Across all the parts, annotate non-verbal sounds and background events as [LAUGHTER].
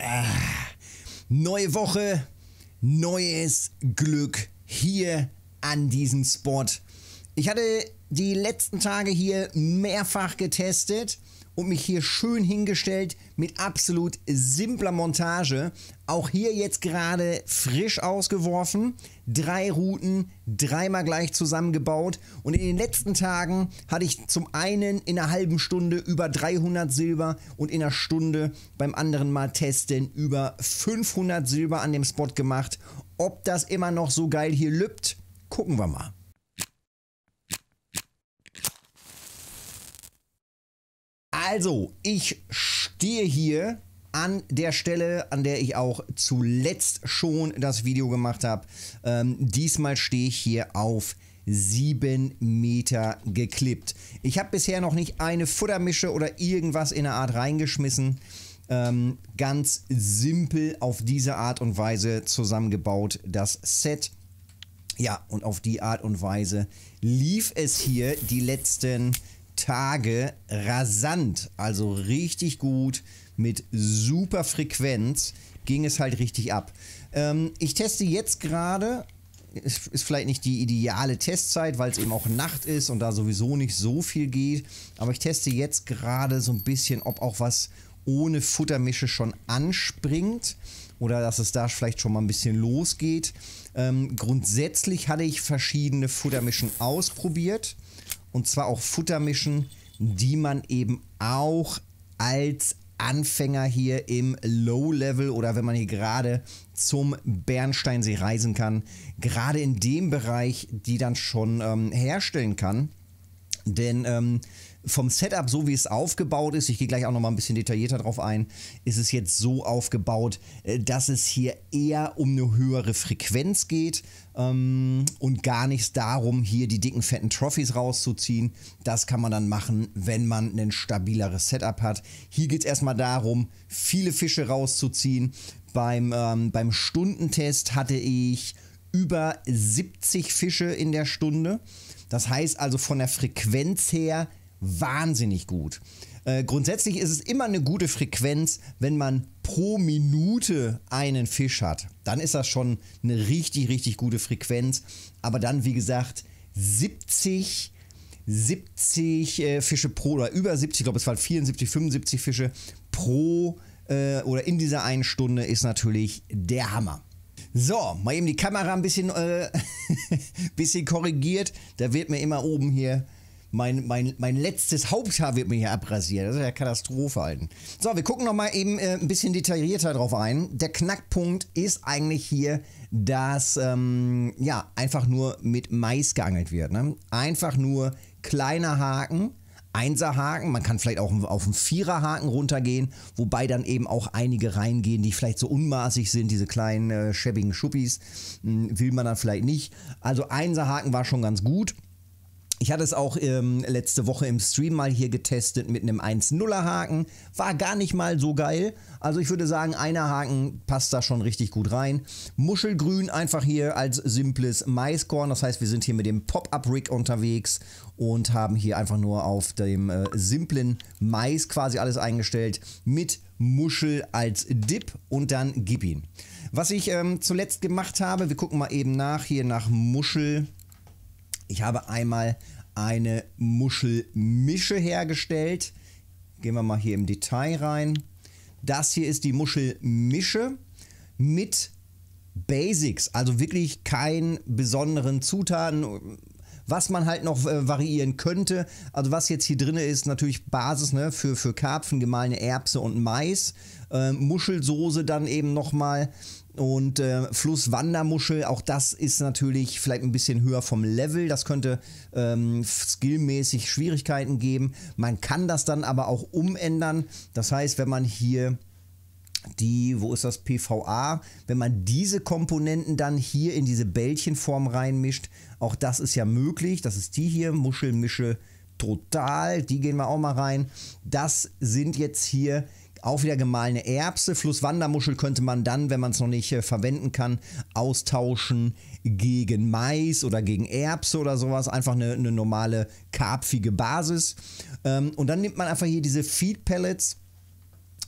Ah, neue Woche, neues Glück hier an diesem Spot. Ich hatte die letzten Tage hier mehrfach getestet und mich hier schön hingestellt mit absolut simpler Montage. Auch hier jetzt gerade frisch ausgeworfen, drei Routen, dreimal gleich zusammengebaut und in den letzten Tagen hatte ich zum einen in einer halben Stunde über 300 Silber und in einer Stunde beim anderen Mal testen über 500 Silber an dem Spot gemacht. Ob das immer noch so geil hier lübt, gucken wir mal. Also, ich stehe hier an der Stelle, an der ich auch zuletzt schon das Video gemacht habe. Ähm, diesmal stehe ich hier auf 7 Meter geklippt. Ich habe bisher noch nicht eine Futtermische oder irgendwas in der Art reingeschmissen. Ähm, ganz simpel auf diese Art und Weise zusammengebaut das Set. Ja, und auf die Art und Weise lief es hier die letzten Tage rasant, also richtig gut mit super Frequenz ging es halt richtig ab. Ähm, ich teste jetzt gerade, ist, ist vielleicht nicht die ideale Testzeit, weil es eben auch Nacht ist und da sowieso nicht so viel geht, aber ich teste jetzt gerade so ein bisschen, ob auch was ohne Futtermische schon anspringt oder dass es da vielleicht schon mal ein bisschen losgeht. Ähm, grundsätzlich hatte ich verschiedene Futtermischen ausprobiert und zwar auch Futter mischen, die man eben auch als Anfänger hier im Low-Level oder wenn man hier gerade zum Bernsteinsee reisen kann, gerade in dem Bereich, die dann schon ähm, herstellen kann. Denn ähm, vom Setup, so wie es aufgebaut ist, ich gehe gleich auch nochmal ein bisschen detaillierter drauf ein, ist es jetzt so aufgebaut, äh, dass es hier eher um eine höhere Frequenz geht ähm, und gar nichts darum, hier die dicken, fetten Trophys rauszuziehen. Das kann man dann machen, wenn man ein stabileres Setup hat. Hier geht es erstmal darum, viele Fische rauszuziehen. Beim, ähm, beim Stundentest hatte ich über 70 Fische in der Stunde. Das heißt also von der Frequenz her wahnsinnig gut. Äh, grundsätzlich ist es immer eine gute Frequenz, wenn man pro Minute einen Fisch hat. Dann ist das schon eine richtig, richtig gute Frequenz. Aber dann, wie gesagt, 70, 70 äh, Fische pro oder über 70, ich glaube, es waren 74, 75 Fische pro äh, oder in dieser einen Stunde ist natürlich der Hammer. So, mal eben die Kamera ein bisschen, äh, [LAUGHS] bisschen korrigiert. Da wird mir immer oben hier mein, mein, mein letztes Haupthaar wird mir hier abrasiert. Das ist ja Katastrophe, Alten. So, wir gucken nochmal eben äh, ein bisschen detaillierter drauf ein. Der Knackpunkt ist eigentlich hier, dass ähm, ja, einfach nur mit Mais geangelt wird. Ne? Einfach nur kleiner Haken. Einserhaken, man kann vielleicht auch auf einen Viererhaken runtergehen, wobei dann eben auch einige reingehen, die vielleicht so unmaßig sind, diese kleinen äh, schäbigen Schuppis, mh, hm, will man dann vielleicht nicht. Also Einserhaken war schon ganz gut. Ich hatte es auch ähm, letzte Woche im Stream mal hier getestet mit einem 1-0er Haken. War gar nicht mal so geil. Also ich würde sagen, einer Haken passt da schon richtig gut rein. Muschelgrün einfach hier als simples Maiskorn. Das heißt, wir sind hier mit dem Pop-Up-Rig unterwegs und haben hier einfach nur auf dem äh, simplen Mais quasi alles eingestellt mit Muschel als Dip und dann gib ihn. Was ich ähm, zuletzt gemacht habe, wir gucken mal eben nach hier nach Muschel. Ich habe einmal eine Muschelmische hergestellt. Gehen wir mal hier im Detail rein. Das hier ist die Muschelmische mit Basics, also wirklich keinen besonderen Zutaten, was man halt noch äh, variieren könnte. Also was jetzt hier drin ist, natürlich Basis ne, für, für Karpfen, gemahlene Erbse und Mais äh, Muschelsoße dann eben nochmal und äh, Flusswandermuschel, auch das ist natürlich vielleicht ein bisschen höher vom Level. Das könnte ähm, skillmäßig Schwierigkeiten geben. Man kann das dann aber auch umändern. Das heißt, wenn man hier die, wo ist das PVA, wenn man diese Komponenten dann hier in diese Bällchenform reinmischt, auch das ist ja möglich. Das ist die hier, Muschelmische total, die gehen wir auch mal rein. Das sind jetzt hier auch wieder gemahlene Erbse. Flusswandermuschel könnte man dann, wenn man es noch nicht äh, verwenden kann, austauschen gegen Mais oder gegen Erbse oder sowas. Einfach eine, eine normale karpfige Basis. Ähm, und dann nimmt man einfach hier diese Feed Pellets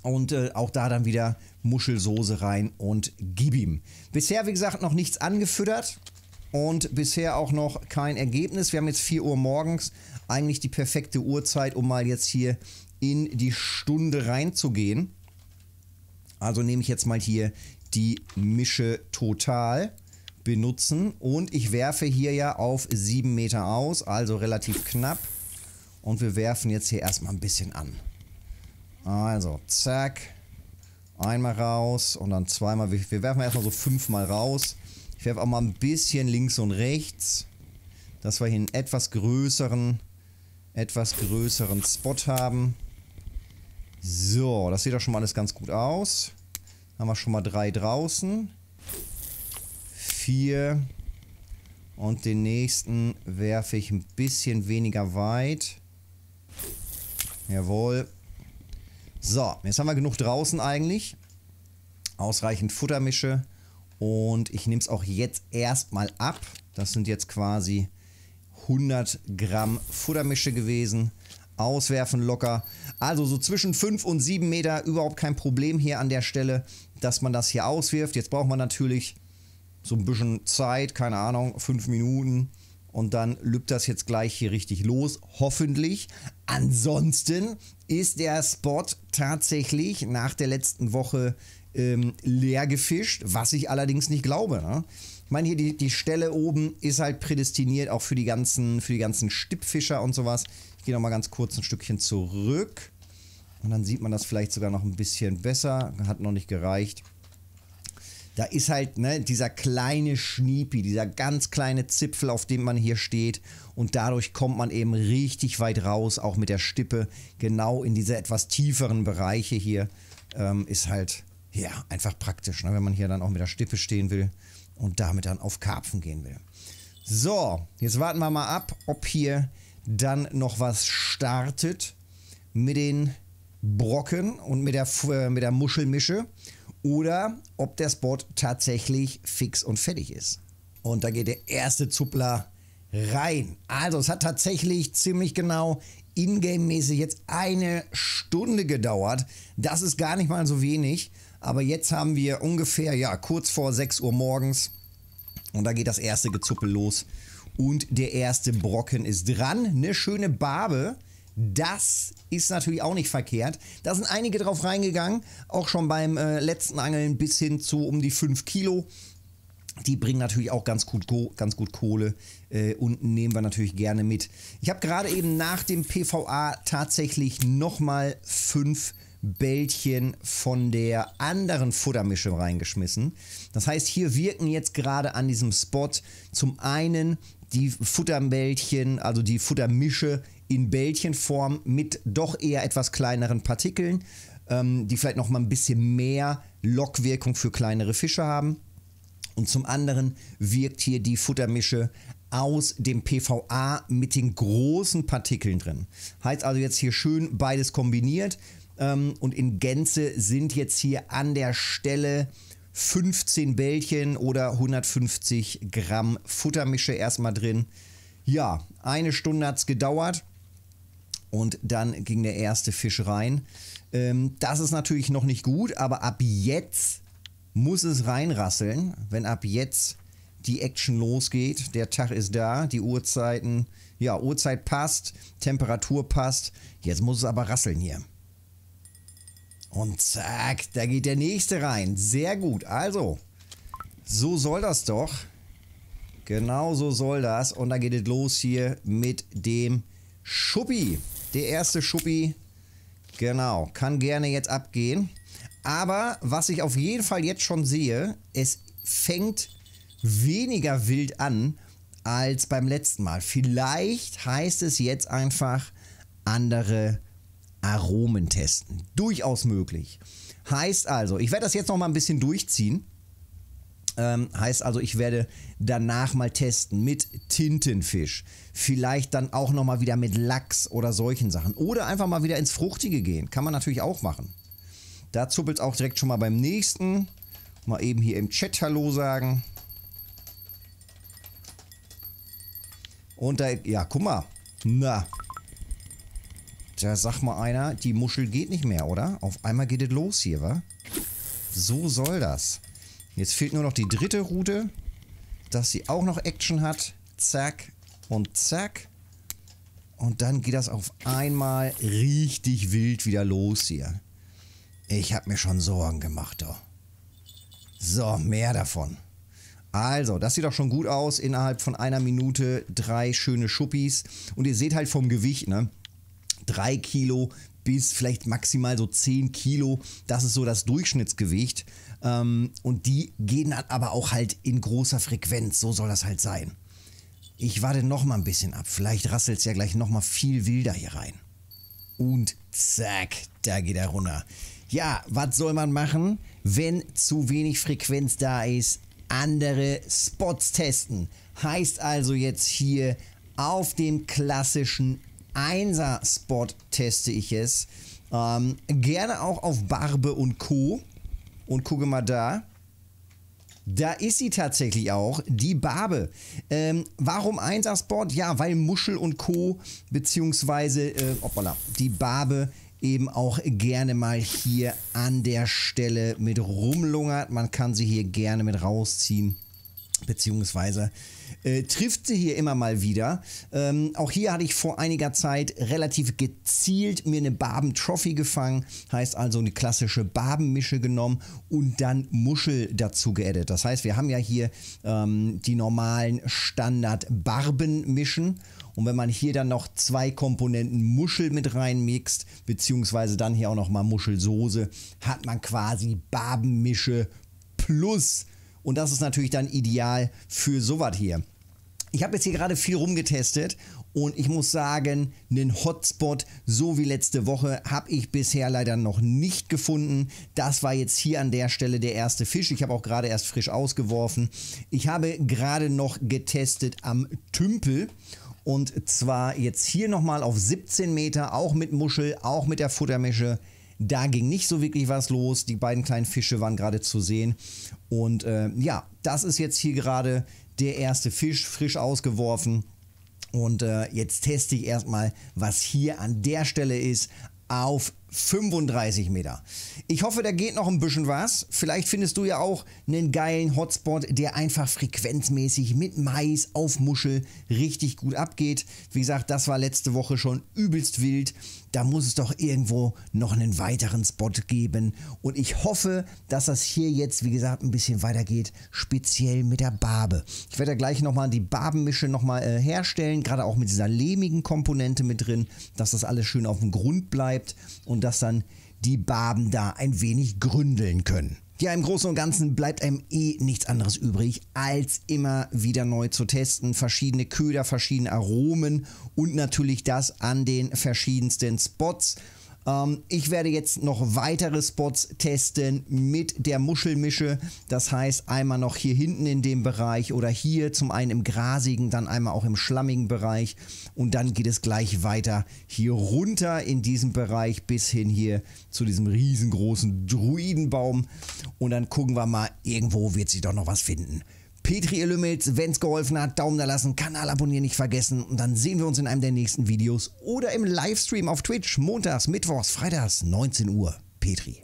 und äh, auch da dann wieder Muschelsoße rein und gib ihm. Bisher, wie gesagt, noch nichts angefüttert und bisher auch noch kein Ergebnis. Wir haben jetzt 4 Uhr morgens, eigentlich die perfekte Uhrzeit, um mal jetzt hier in die Stunde reinzugehen. Also nehme ich jetzt mal hier die Mische total benutzen und ich werfe hier ja auf 7 Meter aus, also relativ knapp. Und wir werfen jetzt hier erstmal ein bisschen an. Also, zack. Einmal raus und dann zweimal. Wir werfen erstmal so fünfmal raus. Ich werfe auch mal ein bisschen links und rechts, dass wir hier einen etwas größeren, etwas größeren Spot haben. So, das sieht doch schon mal alles ganz gut aus. Haben wir schon mal drei draußen. Vier. Und den nächsten werfe ich ein bisschen weniger weit. Jawohl. So, jetzt haben wir genug draußen eigentlich. Ausreichend Futtermische. Und ich nehme es auch jetzt erstmal ab. Das sind jetzt quasi 100 Gramm Futtermische gewesen. Auswerfen locker. Also so zwischen 5 und 7 Meter überhaupt kein Problem hier an der Stelle, dass man das hier auswirft. Jetzt braucht man natürlich so ein bisschen Zeit, keine Ahnung, 5 Minuten. Und dann lübt das jetzt gleich hier richtig los, hoffentlich. Ansonsten ist der Spot tatsächlich nach der letzten Woche ähm, leer gefischt, was ich allerdings nicht glaube. Ne? Ich meine, hier die, die Stelle oben ist halt prädestiniert auch für die ganzen, für die ganzen Stippfischer und sowas. Ich gehe nochmal ganz kurz ein Stückchen zurück. Und dann sieht man das vielleicht sogar noch ein bisschen besser. Hat noch nicht gereicht. Da ist halt ne, dieser kleine Schniepi, dieser ganz kleine Zipfel, auf dem man hier steht. Und dadurch kommt man eben richtig weit raus, auch mit der Stippe, genau in diese etwas tieferen Bereiche hier. Ähm, ist halt ja einfach praktisch, ne, wenn man hier dann auch mit der Stippe stehen will und damit dann auf Karpfen gehen will. So, jetzt warten wir mal ab, ob hier dann noch was startet mit den Brocken und mit der, äh, mit der Muschelmische oder ob der Spot tatsächlich fix und fertig ist. Und da geht der erste Zuppler rein. Also es hat tatsächlich ziemlich genau ingame-mäßig jetzt eine Stunde gedauert. Das ist gar nicht mal so wenig. Aber jetzt haben wir ungefähr, ja, kurz vor 6 Uhr morgens. Und da geht das erste Gezuppel los. Und der erste Brocken ist dran. Eine schöne Barbe. Das ist natürlich auch nicht verkehrt. Da sind einige drauf reingegangen. Auch schon beim äh, letzten Angeln bis hin zu um die 5 Kilo. Die bringen natürlich auch ganz gut, ganz gut Kohle äh, und nehmen wir natürlich gerne mit. Ich habe gerade eben nach dem PVA tatsächlich nochmal 5 Kilo Bällchen von der anderen Futtermischung reingeschmissen. Das heißt, hier wirken jetzt gerade an diesem Spot zum einen die Futterbällchen, also die Futtermische in Bällchenform mit doch eher etwas kleineren Partikeln, ähm, die vielleicht noch mal ein bisschen mehr Lockwirkung für kleinere Fische haben. Und zum anderen wirkt hier die Futtermische aus dem PVA mit den großen Partikeln drin. Heißt also jetzt hier schön beides kombiniert. Ähm, und in Gänze sind jetzt hier an der Stelle 15 Bällchen oder 150 Gramm Futtermische erstmal drin. Ja, eine Stunde hat es gedauert und dann ging der erste Fisch rein. Ähm, das ist natürlich noch nicht gut, aber ab jetzt muss es reinrasseln, wenn ab jetzt die Action losgeht. Der Tag ist da, die Uhrzeiten, ja, Uhrzeit passt, Temperatur passt. Jetzt muss es aber rasseln hier. Und zack, da geht der nächste rein. Sehr gut. Also, so soll das doch. Genau so soll das. Und da geht es los hier mit dem Schuppi. Der erste Schuppi, genau, kann gerne jetzt abgehen. Aber was ich auf jeden Fall jetzt schon sehe, es fängt weniger wild an als beim letzten Mal. Vielleicht heißt es jetzt einfach andere Schuppi. Aromen testen. Durchaus möglich. Heißt also, ich werde das jetzt nochmal ein bisschen durchziehen. Ähm, heißt also, ich werde danach mal testen mit Tintenfisch. Vielleicht dann auch nochmal wieder mit Lachs oder solchen Sachen. Oder einfach mal wieder ins Fruchtige gehen. Kann man natürlich auch machen. Da zuppelt es auch direkt schon mal beim nächsten. Mal eben hier im Chat Hallo sagen. Und da, ja, guck mal. Na, da sag mal einer, die Muschel geht nicht mehr, oder? Auf einmal geht es los hier, wa? So soll das. Jetzt fehlt nur noch die dritte Route, dass sie auch noch Action hat. Zack und zack. Und dann geht das auf einmal richtig wild wieder los hier. Ich habe mir schon Sorgen gemacht, doch. So, mehr davon. Also, das sieht doch schon gut aus. Innerhalb von einer Minute drei schöne Schuppis. Und ihr seht halt vom Gewicht, ne? 3 Kilo bis vielleicht maximal so 10 Kilo. Das ist so das Durchschnittsgewicht. Ähm, und die gehen dann aber auch halt in großer Frequenz. So soll das halt sein. Ich warte nochmal ein bisschen ab. Vielleicht rasselt es ja gleich nochmal viel wilder hier rein. Und zack, da geht er runter. Ja, was soll man machen, wenn zu wenig Frequenz da ist? Andere Spots testen. Heißt also jetzt hier auf dem klassischen Einser spot teste ich es. Ähm, gerne auch auf Barbe und Co. Und gucke mal da. Da ist sie tatsächlich auch, die Barbe. Ähm, warum Einser spot Ja, weil Muschel und Co. beziehungsweise, äh, hoppala, die Barbe eben auch gerne mal hier an der Stelle mit rumlungert. Man kann sie hier gerne mit rausziehen beziehungsweise äh, trifft sie hier immer mal wieder. Ähm, auch hier hatte ich vor einiger Zeit relativ gezielt mir eine Barben-Trophy gefangen, heißt also eine klassische Barbenmische genommen und dann Muschel dazu geaddet. Das heißt, wir haben ja hier ähm, die normalen Standard-Barbenmischen und wenn man hier dann noch zwei Komponenten Muschel mit reinmixt, beziehungsweise dann hier auch nochmal Muschelsoße, hat man quasi Barbenmische plus und das ist natürlich dann ideal für sowas hier. Ich habe jetzt hier gerade viel rumgetestet und ich muss sagen, einen Hotspot, so wie letzte Woche, habe ich bisher leider noch nicht gefunden. Das war jetzt hier an der Stelle der erste Fisch. Ich habe auch gerade erst frisch ausgeworfen. Ich habe gerade noch getestet am Tümpel. Und zwar jetzt hier nochmal auf 17 Meter, auch mit Muschel, auch mit der Futtermische. Da ging nicht so wirklich was los. Die beiden kleinen Fische waren gerade zu sehen. Und äh, ja, das ist jetzt hier gerade der erste Fisch, frisch ausgeworfen. Und äh, jetzt teste ich erstmal, was hier an der Stelle ist auf 35 Meter. Ich hoffe, da geht noch ein bisschen was. Vielleicht findest du ja auch einen geilen Hotspot, der einfach frequenzmäßig mit Mais auf Muschel richtig gut abgeht. Wie gesagt, das war letzte Woche schon übelst wild. Da muss es doch irgendwo noch einen weiteren Spot geben. Und ich hoffe, dass das hier jetzt, wie gesagt, ein bisschen weitergeht, speziell mit der Barbe. Ich werde da gleich nochmal die Barbenmische nochmal äh, herstellen, gerade auch mit dieser lehmigen Komponente mit drin, dass das alles schön auf dem Grund bleibt und und dass dann die Baben da ein wenig gründeln können. Ja, im Großen und Ganzen bleibt einem eh nichts anderes übrig, als immer wieder neu zu testen. Verschiedene Köder, verschiedene Aromen und natürlich das an den verschiedensten Spots. Ähm, ich werde jetzt noch weitere Spots testen mit der Muschelmische. Das heißt einmal noch hier hinten in dem Bereich oder hier zum einen im grasigen, dann einmal auch im schlammigen Bereich. Und dann geht es gleich weiter hier runter in diesem Bereich bis hin hier zu diesem riesengroßen Druidenbaum. Und dann gucken wir mal, irgendwo wird sich doch noch was finden. Petri Lümmels, es geholfen hat, Daumen da lassen, Kanal abonnieren nicht vergessen und dann sehen wir uns in einem der nächsten Videos oder im Livestream auf Twitch montags, mittwochs, freitags 19 Uhr. Petri.